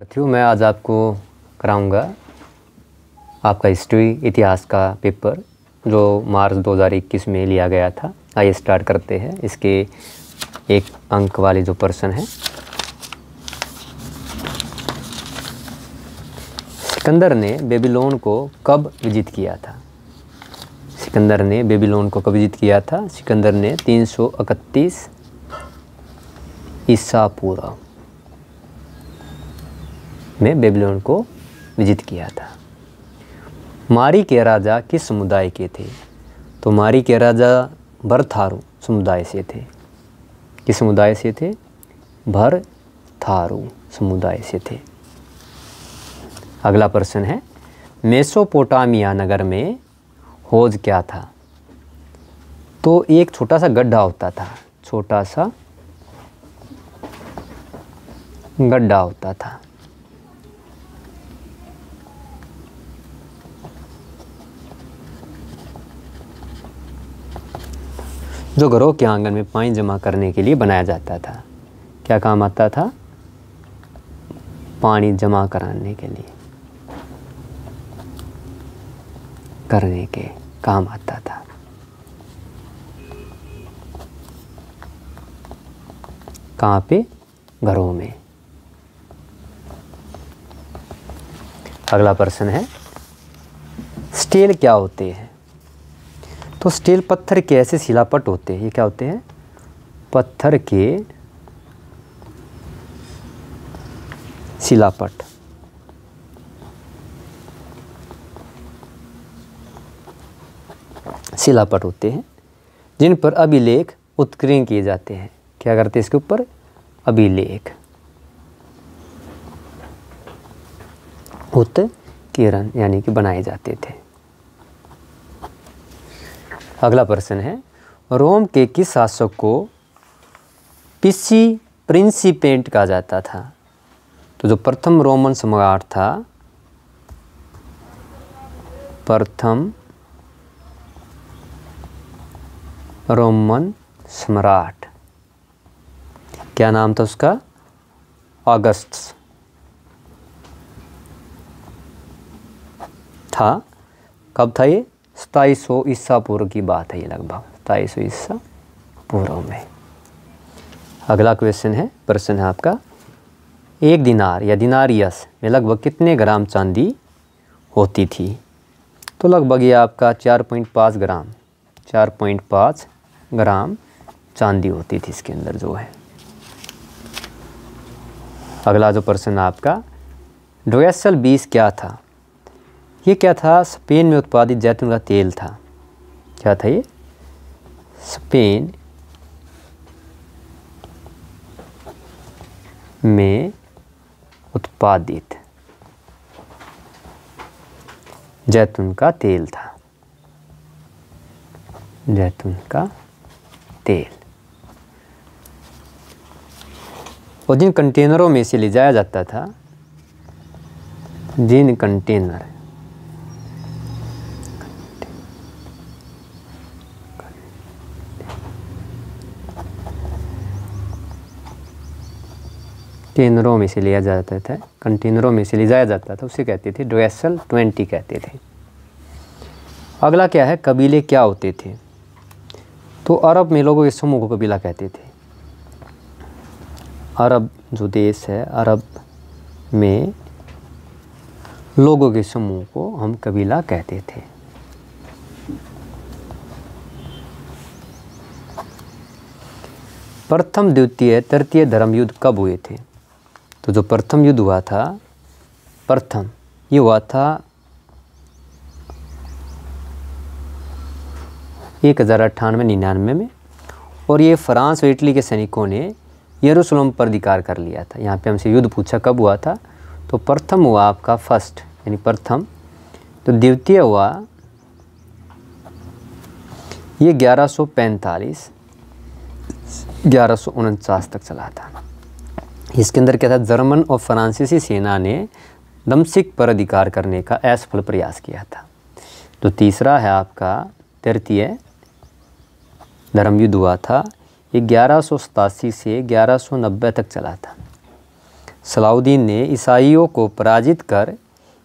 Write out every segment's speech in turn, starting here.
साथियों मैं आज आपको कराऊंगा आपका हिस्ट्री इतिहास का पेपर जो मार्च 2021 में लिया गया था आइए स्टार्ट करते हैं इसके एक अंक वाले जो पर्सन है सिकंदर ने बेबीलोन को कब विजित किया था सिकंदर ने बेबीलोन को कब विजित किया था सिकंदर ने तीन सौ इकतीस ईसा पूर्व में बेबीलोन को विजित किया था मारी के राजा किस समुदाय के थे तो मारी के राजा भरथारू समुदाय से थे किस समुदाय से थे भर थारू समुदाय से थे अगला प्रश्न है मेसोपोटामिया नगर में होज क्या था तो एक छोटा सा गड्ढा होता था छोटा सा गड्ढा होता था जो घरों के आंगन में पानी जमा करने के लिए बनाया जाता था क्या काम आता था पानी जमा कराने के लिए करने के काम आता था कहाँ पे घरों में अगला प्रश्न है स्टील क्या होते हैं तो स्टील पत्थर के ऐसे शिलापट होते हैं ये क्या होते हैं पत्थर के शिलापट शिलापट होते हैं जिन पर अभिलेख उत्कीर्ण किए जाते हैं क्या करते हैं इसके ऊपर अभिलेख उत्कीर्ण यानी कि बनाए जाते थे अगला प्रश्न है रोम के किस शासक को पिसी प्रिंसिपेंट कहा जाता था तो जो प्रथम रोमन सम्राट था प्रथम रोमन सम्राट क्या नाम था उसका अगस्त था कब था ये सताईस सौ ईसा पूर्व की बात है ये लगभग सताईस सौ ईसा पूर्व में अगला क्वेश्चन है प्रश्न है आपका एक दिनार या दिनारियस में लगभग कितने ग्राम चांदी होती थी तो लगभग ये आपका चार पॉइंट पाँच ग्राम चार पॉइंट पाँच ग्राम चांदी होती थी इसके अंदर जो है अगला जो प्रश्न आपका ड्वेसल बीस क्या था ये क्या था स्पेन में उत्पादित जैतून का तेल था क्या था ये स्पेन में उत्पादित जैतून का तेल था जैतून का तेल और जिन कंटेनरों में से ले जाया जाता था जिन कंटेनर कंटेनरों में से लिया जाता था कंटेनरों में से ले जाया जाता था उसे कहते थे ड्रेसल ट्वेंटी कहते थे अगला क्या है कबीले क्या होते थे तो अरब में लोगों के समूह को कबीला कहते थे अरब जो देश है अरब में लोगों के समूह को हम कबीला कहते थे प्रथम द्वितीय तृतीय धर्मयुद्ध कब हुए थे तो जो प्रथम युद्ध हुआ था प्रथम ये हुआ था एक हज़ार अट्ठानवे निन्यानवे में और ये फ्रांस और इटली के सैनिकों ने यरूशलेम पर अधिकार कर लिया था यहाँ पे हमसे युद्ध पूछा कब हुआ था तो प्रथम हुआ आपका फर्स्ट यानी प्रथम तो द्वितीय हुआ ये ग्यारह सौ पैंतालीस ग्यारह सौ उनचास तक चला था इसके अंदर क्या था जर्मन और फ्रांसीसी सेना ने दमसिक पर अधिकार करने का असफल प्रयास किया था तो तीसरा है आपका तृतीय धर्म युद्ध हुआ था ये ग्यारह से ग्यारह तक चला था सलाउद्दीन ने ईसाइयों को पराजित कर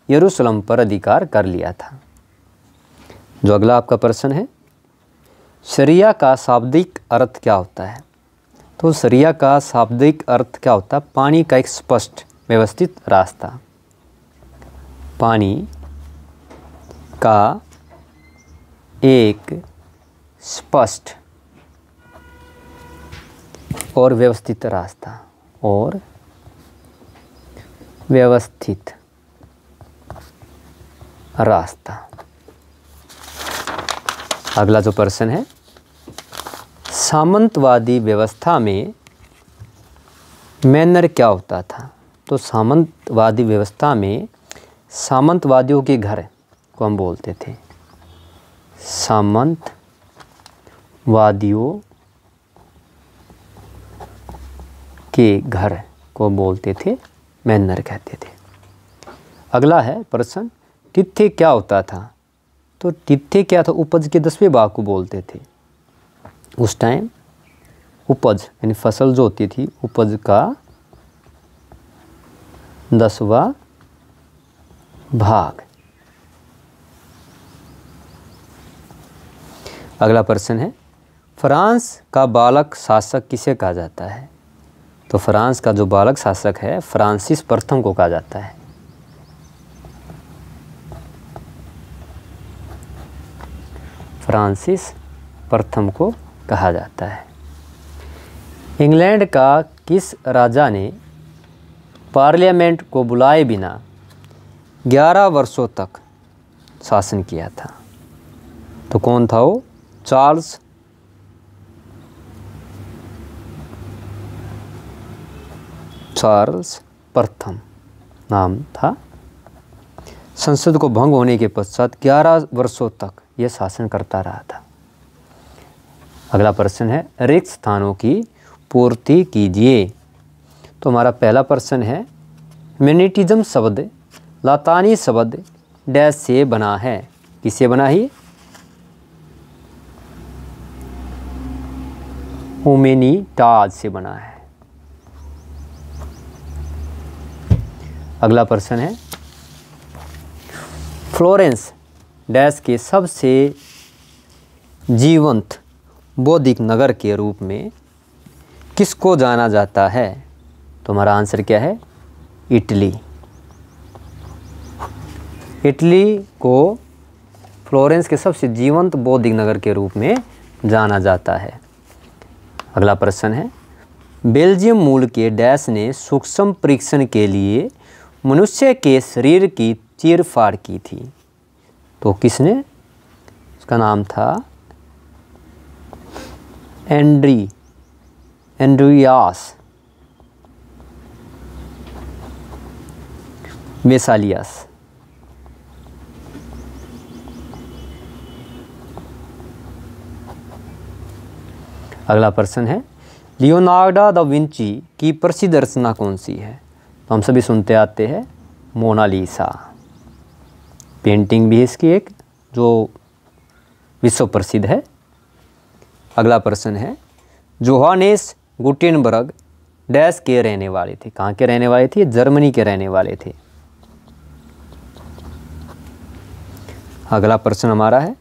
यरूशलेम पर अधिकार कर लिया था जो अगला आपका प्रश्न है शरिया का शाब्दिक अर्थ क्या होता है तो सरिया का शाब्दिक अर्थ क्या होता है पानी का एक स्पष्ट व्यवस्थित रास्ता पानी का एक स्पष्ट और व्यवस्थित रास्ता और व्यवस्थित रास्ता अगला जो प्रश्न है सामंतवादी व्यवस्था में मैनर क्या होता था तो सामंतवादी व्यवस्था में सामंतवादियों के घर को हम बोलते थे सामंतवादियों के घर को बोलते थे मैनर कहते थे अगला है प्रश्न तिथ्य क्या होता था तो तिथ्य क्या था उपज के दसवें भाग को बोलते थे उस टाइम उपज यानी फसल जो होती थी उपज का दसवा भाग अगला प्रश्न है फ्रांस का बालक शासक किसे कहा जाता है तो फ्रांस का जो बालक शासक है फ्रांसिस प्रथम को कहा जाता है फ्रांसिस प्रथम को कहा जाता है इंग्लैंड का किस राजा ने पार्लियामेंट को बुलाए बिना 11 वर्षों तक शासन किया था तो कौन था वो चार्ल्स चार्ल्स प्रथम नाम था संसद को भंग होने के पश्चात 11 वर्षों तक यह शासन करता रहा था अगला प्रश्न है रिक्त स्थानों की पूर्ति कीजिए तो हमारा पहला प्रश्न है मिनिटिज्म शब्द लातानी शब्द डैश से बना है किसे बना ही होमेनी टाज से बना है अगला प्रश्न है फ्लोरेंस डैश के सबसे जीवंत बौद्धिक नगर के रूप में किसको जाना जाता है तुम्हारा आंसर क्या है इटली इटली को फ्लोरेंस के सबसे जीवंत बौद्धिक नगर के रूप में जाना जाता है अगला प्रश्न है बेल्जियम मूल के डैश ने सूक्ष्म परीक्षण के लिए मनुष्य के शरीर की चीरफाड़ की थी तो किसने उसका नाम था एंड्री एंड्रियास मेसालियास अगला प्रश्न है लियोनार्डा द विंची की प्रसिद्ध रचना कौन सी है तो हम सभी सुनते आते हैं मोनालिसा पेंटिंग भी इसकी एक जो विश्व प्रसिद्ध है अगला प्रश्न है जोहानेस गुटेनबर्ग डैश के रहने वाले थे कहाँ के रहने वाले थे जर्मनी के रहने वाले थे अगला प्रश्न हमारा है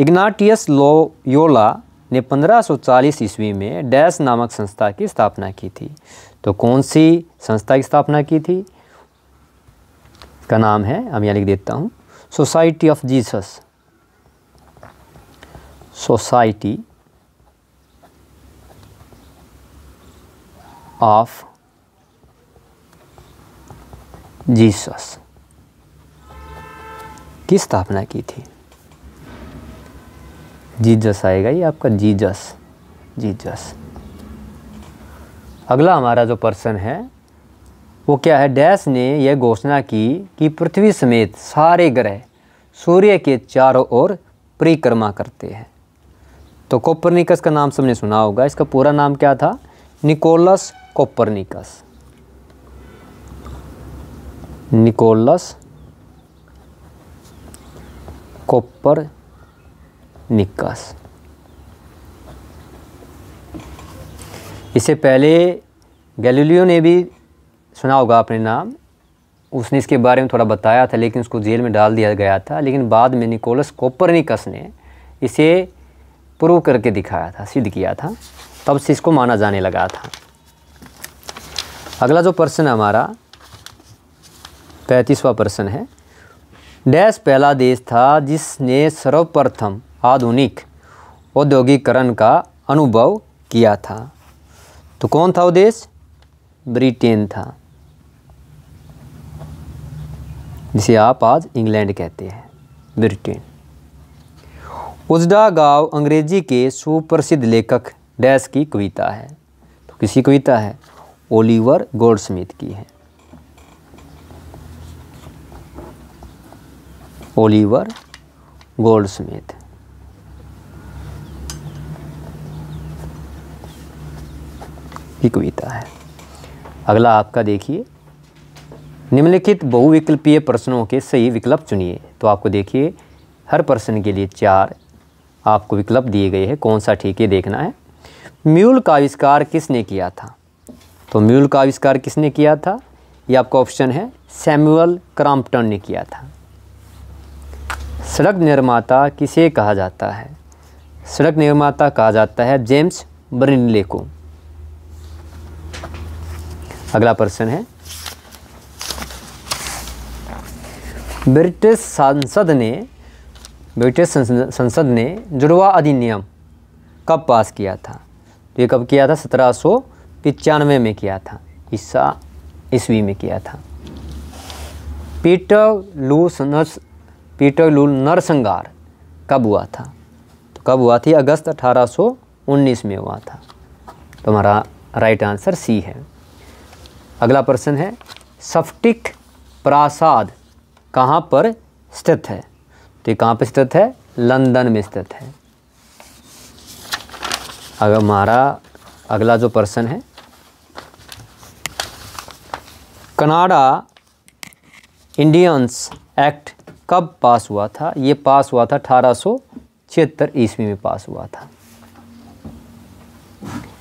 इग्नाटियस लोयोला ने 1540 ईस्वी में डैश नामक संस्था की स्थापना की थी तो कौन सी संस्था की स्थापना की थी का नाम है हम यहाँ लिख देता हूँ Society of Jesus Society of Jesus की स्थापना की थी जीजस आएगा ये आपका जीजस जीजस अगला हमारा जो पर्सन है वो क्या है डैश ने यह घोषणा की कि पृथ्वी समेत सारे ग्रह सूर्य के चारों ओर परिक्रमा करते हैं तो कोपरनिकस का नाम सबने सुना होगा इसका पूरा नाम क्या था Nicolaus Copernicus Nicolaus Copernicus इससे पहले गैलीलियो ने भी सुना होगा अपने नाम उसने इसके बारे में थोड़ा बताया था लेकिन उसको जेल में डाल दिया गया था लेकिन बाद में निकोलस कोपरनिकस ने इसे प्रूव करके दिखाया था सिद्ध किया था तब से इसको माना जाने लगा था अगला जो प्रश्न है हमारा पैंतीसवा प्रश्न है डैश पहला देश था जिसने सर्वप्रथम आधुनिक औद्योगिकरण का अनुभव किया था तो कौन था वो देश ब्रिटेन था जिसे आप आज इंग्लैंड कहते हैं ब्रिटेन उजडा गांव अंग्रेजी के सुप्रसिद्ध लेखक डैश की कविता है तो किसी कविता है ओलिवर गोल्डस्मिथ की है ओलिवर गोल्डस्मिथ की कविता है अगला आपका देखिए निम्नलिखित बहुविकल्पीय प्रश्नों के सही विकल्प चुनिए तो आपको देखिए हर प्रश्न के लिए चार आपको विकल्प दिए गए हैं कौन सा ठीक है देखना है म्यूल का आविष्कार किसने किया था तो म्यूल का आविष्कार किसने किया था ये आपका ऑप्शन है सैमुअल क्राम्पटन ने किया था सड़क निर्माता किसे कहा जाता है सड़क निर्माता कहा जाता है जेम्स ब्रिनले को अगला प्रश्न है ब्रिटिश सांसद ने ब्रिटिश संसद ने जुड़वा अधिनियम कब पास किया था तो ये कब किया था सत्रह पिचानवे में किया था ईसा ईस्वी में किया था पीटर लूस नर्स पीटर लू नरसंगार कब हुआ था तो कब हुआ थी अगस्त 1819 में हुआ था तो हमारा राइट आंसर सी है अगला प्रश्न है सफ्टिक प्रासाद कहाँ पर स्थित है तो ये कहाँ पर स्थित है लंदन में स्थित है अगर हमारा अगला जो प्रश्न है कनाडा इंडियंस एक्ट कब पास हुआ था ये पास हुआ था अठारह सौ छिहत्तर ईस्वी में पास हुआ था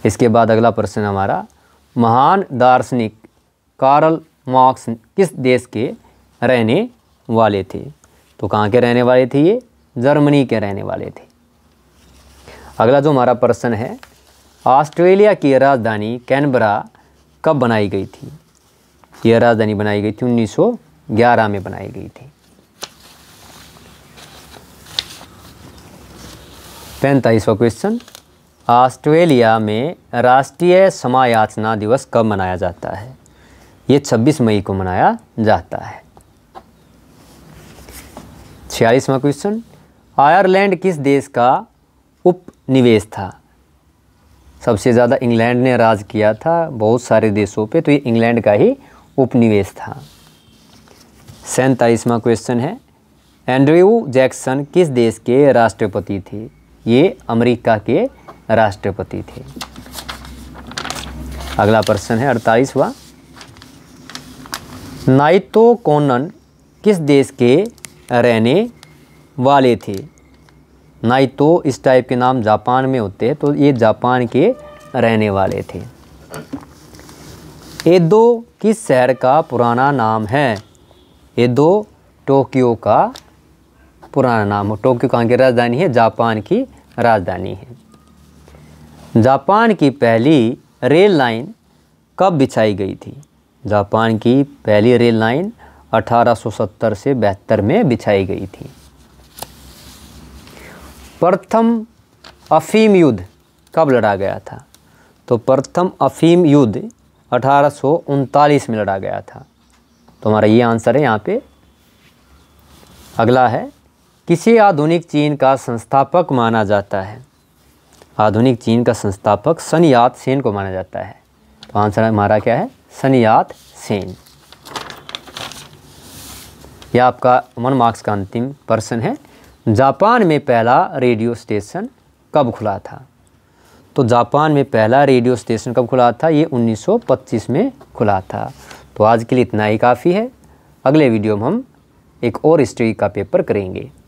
इसके बाद अगला प्रश्न हमारा महान दार्शनिक कार्ल मार्क्स किस देश के रहने वाले थे तो कहाँ के रहने वाले थे ये जर्मनी के रहने वाले थे अगला जो हमारा प्रश्न है ऑस्ट्रेलिया की राजधानी कैनबरा कब बनाई गई थी यह राजधानी बनाई गई थी 1911 में बनाई गई थी पैंतालीसवा क्वेश्चन ऑस्ट्रेलिया में राष्ट्रीय समायाचना दिवस कब मनाया जाता है ये 26 मई को मनाया जाता है छियालीसवा क्वेश्चन आयरलैंड किस देश का उपनिवेश था सबसे ज़्यादा इंग्लैंड ने राज किया था बहुत सारे देशों पे तो ये इंग्लैंड का ही उपनिवेश था सैंतालीसवा क्वेश्चन है एंड्रयू जैक्सन किस देश के राष्ट्रपति थे ये अमेरिका के राष्ट्रपति थे अगला प्रश्न है अड़तालीसवा नाइटो कोनन किस देश के रहने वाले थे नाइतो इस टाइप के नाम जापान में होते हैं तो ये जापान के रहने वाले थे एदो किस शहर का पुराना नाम है एदो टोक्यो का पुराना नाम हो टोक्यो कहाँ की राजधानी है जापान की राजधानी है जापान की पहली रेल लाइन कब बिछाई गई थी जापान की पहली रेल लाइन 1870 से बहत्तर में बिछाई गई थी प्रथम अफीम युद्ध कब लड़ा गया था तो प्रथम अफीम युद्ध अठारह में लड़ा गया था तो हमारा ये आंसर है यहाँ पे अगला है किसे आधुनिक चीन का संस्थापक माना जाता है आधुनिक चीन का संस्थापक सनयात सेन को माना जाता है तो आंसर हमारा क्या है सनयात सेन यह आपका वन मार्क्स का अंतिम प्रश्न है जापान में पहला रेडियो स्टेशन कब खुला था तो जापान में पहला रेडियो स्टेशन कब खुला था ये 1925 में खुला था तो आज के लिए इतना ही काफ़ी है अगले वीडियो में हम एक और हिस्ट्री का पेपर करेंगे